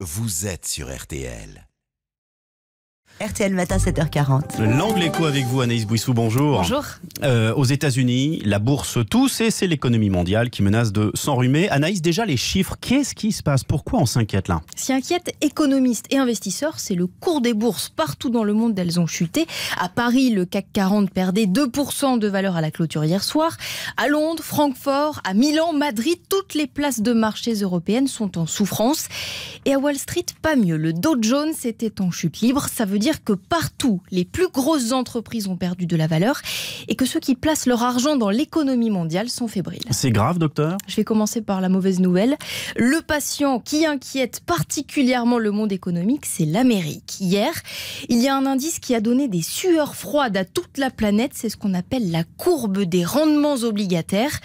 Vous êtes sur RTL. RTL Matin 7h40. L'angle éco avec vous Anaïs Bouissou, bonjour. Bonjour. Euh, aux États-Unis, la bourse tousse et c'est l'économie mondiale qui menace de s'enrhumer. Anaïs, déjà les chiffres, qu'est-ce qui se passe Pourquoi on s'inquiète là Si inquiète économistes et investisseurs, c'est le cours des bourses. Partout dans le monde, elles ont chuté. À Paris, le CAC 40 perdait 2% de valeur à la clôture hier soir. À Londres, Francfort, à Milan, Madrid, toutes les places de marchés européennes sont en souffrance. Et à Wall Street, pas mieux. Le Dow Jones était en chute libre. Ça veut dire que partout, les plus grosses entreprises ont perdu de la valeur et que ceux qui placent leur argent dans l'économie mondiale sont fébriles. C'est grave, docteur Je vais commencer par la mauvaise nouvelle. Le patient qui inquiète particulièrement le monde économique, c'est l'Amérique. Hier, il y a un indice qui a donné des sueurs froides à toute la planète, c'est ce qu'on appelle la courbe des rendements obligataires.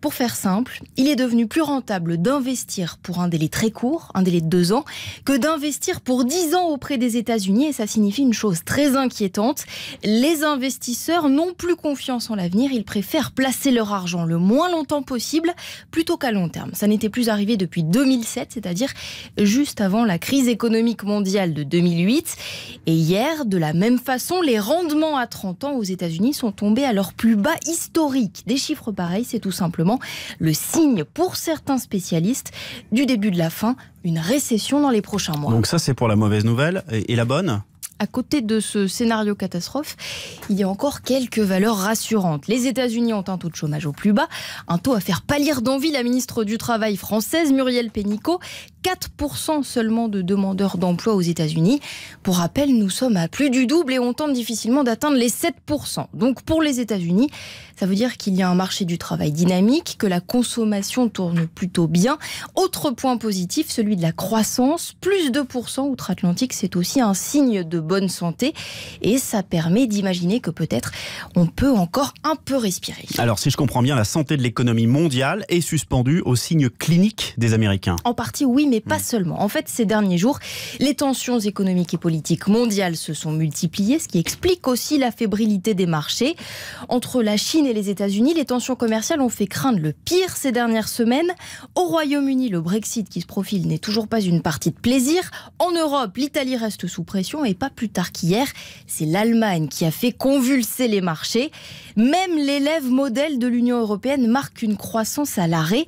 Pour faire simple, il est devenu plus rentable d'investir pour un délai très court, un délai de deux ans, que d'investir pour dix ans auprès des États-Unis. Et ça signifie une chose très inquiétante. Les investisseurs n'ont plus confiance en l'avenir. Ils préfèrent placer leur argent le moins longtemps possible plutôt qu'à long terme. Ça n'était plus arrivé depuis 2007, c'est-à-dire juste avant la crise économique mondiale de 2008. Et hier, de la même façon, les rendements à 30 ans aux États-Unis sont tombés à leur plus bas historique. Des chiffres pareils, c'est tout simplement le signe pour certains spécialistes du début de la fin, une récession dans les prochains mois. Donc ça c'est pour la mauvaise nouvelle et la bonne à côté de ce scénario catastrophe, il y a encore quelques valeurs rassurantes. Les États-Unis ont un taux de chômage au plus bas, un taux à faire pâlir d'envie la ministre du Travail française, Muriel Pénicaud, 4% seulement de demandeurs d'emploi aux États-Unis. Pour rappel, nous sommes à plus du double et on tente difficilement d'atteindre les 7%. Donc pour les États-Unis, ça veut dire qu'il y a un marché du travail dynamique, que la consommation tourne plutôt bien. Autre point positif, celui de la croissance, plus 2% outre-Atlantique, c'est aussi un signe de bonne santé et ça permet d'imaginer que peut-être on peut encore un peu respirer. Alors si je comprends bien, la santé de l'économie mondiale est suspendue au signe clinique des Américains. En partie oui, mais pas mm. seulement. En fait, ces derniers jours, les tensions économiques et politiques mondiales se sont multipliées, ce qui explique aussi la fébrilité des marchés. Entre la Chine et les États-Unis, les tensions commerciales ont fait craindre le pire ces dernières semaines. Au Royaume-Uni, le Brexit qui se profile n'est toujours pas une partie de plaisir. En Europe, l'Italie reste sous pression et pas plus tard qu'hier, c'est l'Allemagne qui a fait convulser les marchés. Même l'élève modèle de l'Union européenne marque une croissance à l'arrêt.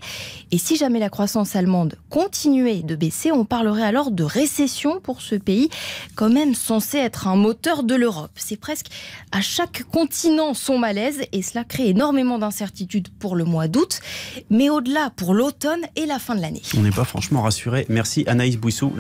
Et si jamais la croissance allemande continuait de baisser, on parlerait alors de récession pour ce pays, quand même censé être un moteur de l'Europe. C'est presque à chaque continent son malaise et cela crée énormément d'incertitudes pour le mois d'août, mais au-delà pour l'automne et la fin de l'année. On n'est pas franchement rassuré. Merci Anaïs Bouissou.